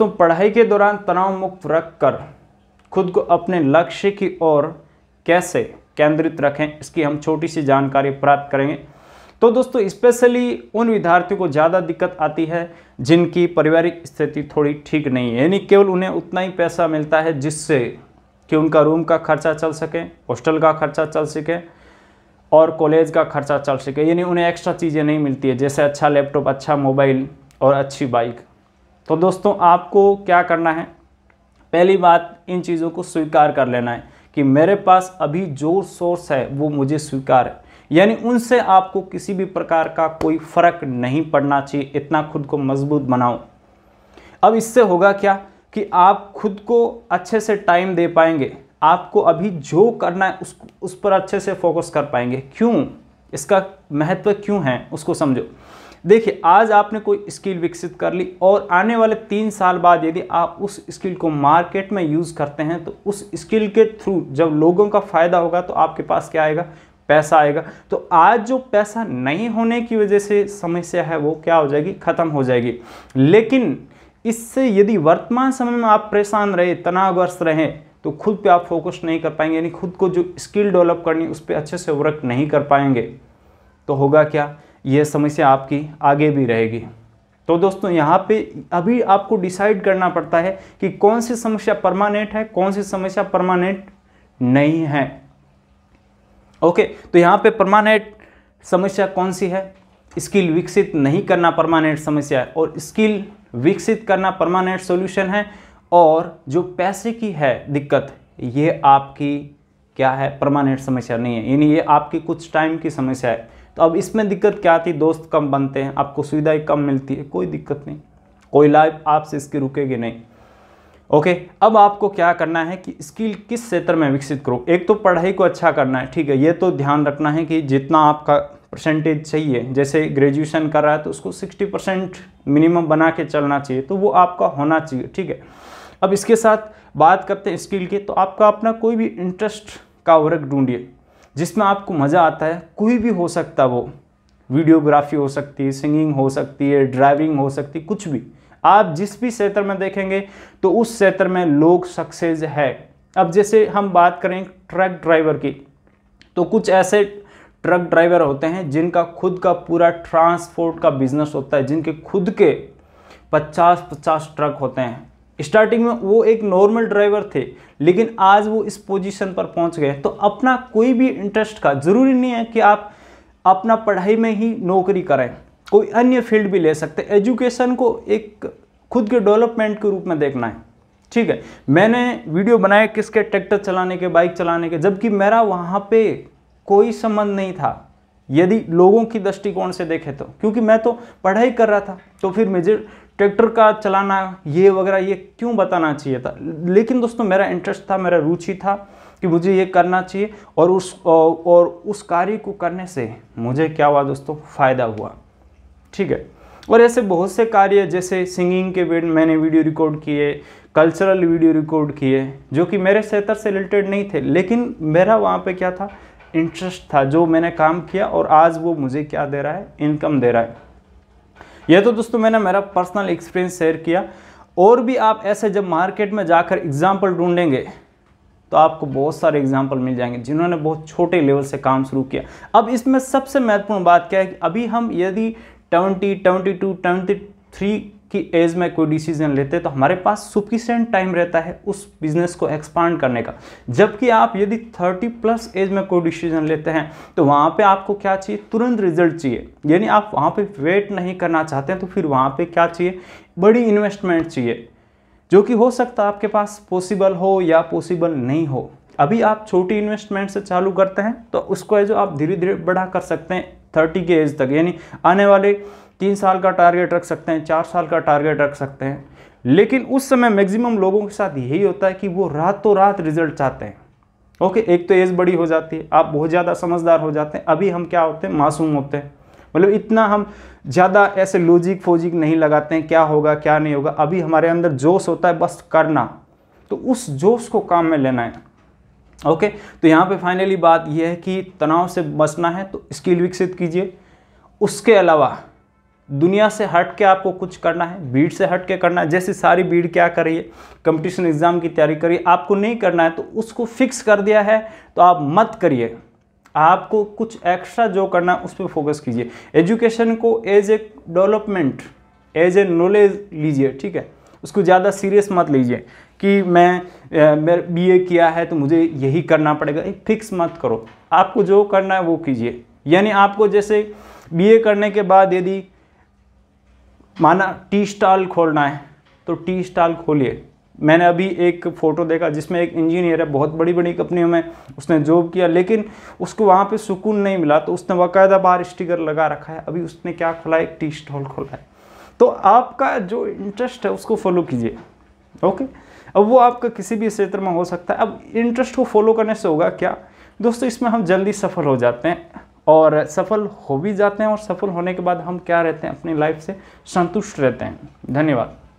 तो पढ़ाई के दौरान तनाव मुक्त रख कर खुद को अपने लक्ष्य की ओर कैसे केंद्रित रखें इसकी हम छोटी सी जानकारी प्राप्त करेंगे तो दोस्तों स्पेशली उन विद्यार्थियों को ज़्यादा दिक्कत आती है जिनकी पारिवारिक स्थिति थोड़ी ठीक नहीं है यानी केवल उन्हें उतना ही पैसा मिलता है जिससे कि उनका रूम का खर्चा चल सके हॉस्टल का खर्चा चल सके और कॉलेज का खर्चा चल सके यानी उन्हें एक्स्ट्रा चीज़ें नहीं मिलती है जैसे अच्छा लैपटॉप अच्छा मोबाइल और अच्छी बाइक तो दोस्तों आपको क्या करना है पहली बात इन चीज़ों को स्वीकार कर लेना है कि मेरे पास अभी जो सोर्स है वो मुझे स्वीकार है यानी उनसे आपको किसी भी प्रकार का कोई फर्क नहीं पड़ना चाहिए इतना खुद को मजबूत बनाओ अब इससे होगा क्या कि आप खुद को अच्छे से टाइम दे पाएंगे आपको अभी जो करना है उस उस पर अच्छे से फोकस कर पाएंगे क्यों इसका महत्व क्यों है उसको समझो देखिए आज आपने कोई स्किल विकसित कर ली और आने वाले तीन साल बाद यदि आप उस स्किल को मार्केट में यूज़ करते हैं तो उस स्किल के थ्रू जब लोगों का फ़ायदा होगा तो आपके पास क्या आएगा पैसा आएगा तो आज जो पैसा नहीं होने की वजह से समस्या है वो क्या हो जाएगी ख़त्म हो जाएगी लेकिन इससे यदि वर्तमान समय में आप परेशान रहे तनावग्रस्त रहे तो खुद पे आप फोकस नहीं कर पाएंगे यानी खुद को जो स्किल डेवलप करनी उस पर अच्छे से वर्क नहीं कर पाएंगे तो होगा क्या यह समस्या आपकी आगे भी रहेगी तो दोस्तों यहाँ पे अभी आपको डिसाइड करना पड़ता है कि कौन सी समस्या परमानेंट है कौन सी समस्या परमानेंट नहीं है ओके तो यहाँ पे परमानेंट समस्या कौन सी है स्किल विकसित नहीं करना परमानेंट समस्या है और स्किल विकसित करना परमानेंट सॉल्यूशन है और जो पैसे की है दिक्कत ये आपकी क्या है परमानेंट समस्या नहीं है यानी ये आपकी कुछ टाइम की समस्या है तो अब इसमें दिक्कत क्या आती है दोस्त कम बनते हैं आपको सुविधाएँ कम मिलती है कोई दिक्कत नहीं कोई लाइफ आपसे इसकी रुकेगी नहीं ओके अब आपको क्या करना है कि स्किल किस क्षेत्र में विकसित करो एक तो पढ़ाई को अच्छा करना है ठीक है ये तो ध्यान रखना है कि जितना आपका परसेंटेज चाहिए जैसे ग्रेजुएशन कर रहा है तो उसको 60 परसेंट मिनिमम बना के चलना चाहिए तो वो आपका होना चाहिए ठीक है अब इसके साथ बात करते हैं स्किल की तो आपका अपना कोई भी इंटरेस्ट का वर्क ढूंढिए जिसमें आपको मज़ा आता है कोई भी हो सकता वो वीडियोग्राफी हो सकती है सिंगिंग हो सकती है ड्राइविंग हो सकती कुछ भी आप जिस भी क्षेत्र में देखेंगे तो उस क्षेत्र में लोग सक्सेस है अब जैसे हम बात करें ट्रक ड्राइवर की तो कुछ ऐसे ट्रक ड्राइवर होते हैं जिनका खुद का पूरा ट्रांसपोर्ट का बिजनेस होता है जिनके खुद के 50-50 ट्रक होते हैं स्टार्टिंग में वो एक नॉर्मल ड्राइवर थे लेकिन आज वो इस पोजीशन पर पहुंच गए तो अपना कोई भी इंटरेस्ट का ज़रूरी नहीं है कि आप अपना पढ़ाई में ही नौकरी करें कोई अन्य फील्ड भी ले सकते एजुकेशन को एक खुद के डेवलपमेंट के रूप में देखना है ठीक है मैंने वीडियो बनाया किसके ट्रैक्टर चलाने के बाइक चलाने के जबकि मेरा वहाँ पर कोई संबंध नहीं था यदि लोगों की दृष्टिकोण से देखें तो क्योंकि मैं तो पढ़ाई कर रहा था तो फिर मुझे ट्रैक्टर का चलाना ये वगैरह ये क्यों बताना चाहिए था लेकिन दोस्तों मेरा इंटरेस्ट था मेरा रुचि था कि मुझे ये करना चाहिए और उस और उस कार्य को करने से मुझे क्या हुआ दोस्तों फ़ायदा हुआ ठीक है और ऐसे बहुत से कार्य जैसे सिंगिंग के मैंने वीडियो रिकॉर्ड किए कल्चरल वीडियो रिकॉर्ड किए जो कि मेरे क्षेत्र से रिलेटेड नहीं थे लेकिन मेरा वहाँ पर क्या था इंटरेस्ट था जो मैंने काम किया और आज वो मुझे क्या दे रहा है इनकम दे रहा है यह तो दोस्तों मैंने मेरा पर्सनल एक्सपीरियंस शेयर किया और भी आप ऐसे जब मार्केट में जाकर एग्जाम्पल ढूंढेंगे तो आपको बहुत सारे एग्जाम्पल मिल जाएंगे जिन्होंने बहुत छोटे लेवल से काम शुरू किया अब इसमें सबसे महत्वपूर्ण बात क्या है कि अभी हम यदि twenty twenty two twenty three कि एज में कोई डिसीजन लेते तो हमारे पास सुफिशेंट टाइम रहता है उस बिजनेस को एक्सपांड करने का जबकि आप यदि थर्टी प्लस एज में कोई डिसीजन लेते हैं तो वहाँ पर आपको क्या चाहिए तुरंत रिजल्ट चाहिए यानी आप वहाँ पर वेट नहीं करना चाहते हैं तो फिर वहाँ पर क्या चाहिए बड़ी इन्वेस्टमेंट चाहिए जो कि हो सकता है आपके पास पॉसिबल हो या पॉसिबल नहीं हो अभी आप छोटी इन्वेस्टमेंट से चालू करते हैं तो उसको जो आप धीरे धीरे बड़ा कर सकते हैं थर्टी के एज तक यानी आने वाले तीन साल का टारगेट रख सकते हैं चार साल का टारगेट रख सकते हैं लेकिन उस समय मैक्सिमम लोगों के साथ यही होता है कि वो रातों रात रिजल्ट चाहते हैं ओके एक तो एज बड़ी हो जाती है आप बहुत ज़्यादा समझदार हो जाते हैं अभी हम क्या होते हैं मासूम होते हैं मतलब इतना हम ज़्यादा ऐसे लॉजिक फोजिक नहीं लगाते हैं क्या होगा क्या नहीं होगा अभी हमारे अंदर जोश होता है बस करना तो उस जोश को काम में लेना है ओके तो यहाँ पे फाइनली बात यह है कि तनाव से बचना है तो स्किल विकसित कीजिए उसके अलावा दुनिया से हट के आपको कुछ करना है भीड़ से हट के करना है जैसे सारी भीड़ क्या करिए कंपटीशन एग्ज़ाम की तैयारी करिए आपको नहीं करना है तो उसको फिक्स कर दिया है तो आप मत करिए आपको कुछ एक्स्ट्रा जो करना है उस पर फोकस कीजिए एजुकेशन को as a development as a knowledge लीजिए ठीक है उसको ज़्यादा सीरियस मत लीजिए कि मैं मेरे बी किया है तो मुझे यही करना पड़ेगा फिक्स मत करो आपको जो करना है वो कीजिए यानी आपको जैसे बीए करने के बाद यदि माना टी स्टॉल खोलना है तो टी स्टॉल खोलिए मैंने अभी एक फ़ोटो देखा जिसमें एक इंजीनियर है बहुत बड़ी बड़ी कंपनियों में उसने जॉब किया लेकिन उसको वहाँ पे सुकून नहीं मिला तो उसने बाकायदा बाहर स्टिकर लगा रखा है अभी उसने क्या खोला है टी स्टॉल खोला है तो आपका जो इंटरेस्ट है उसको फॉलो कीजिए ओके अब वो आपका किसी भी क्षेत्र में हो सकता है अब इंटरेस्ट को फॉलो करने से होगा क्या दोस्तों इसमें हम जल्दी सफल हो जाते हैं और सफल हो भी जाते हैं और सफल होने के बाद हम क्या रहते हैं अपनी लाइफ से संतुष्ट रहते हैं धन्यवाद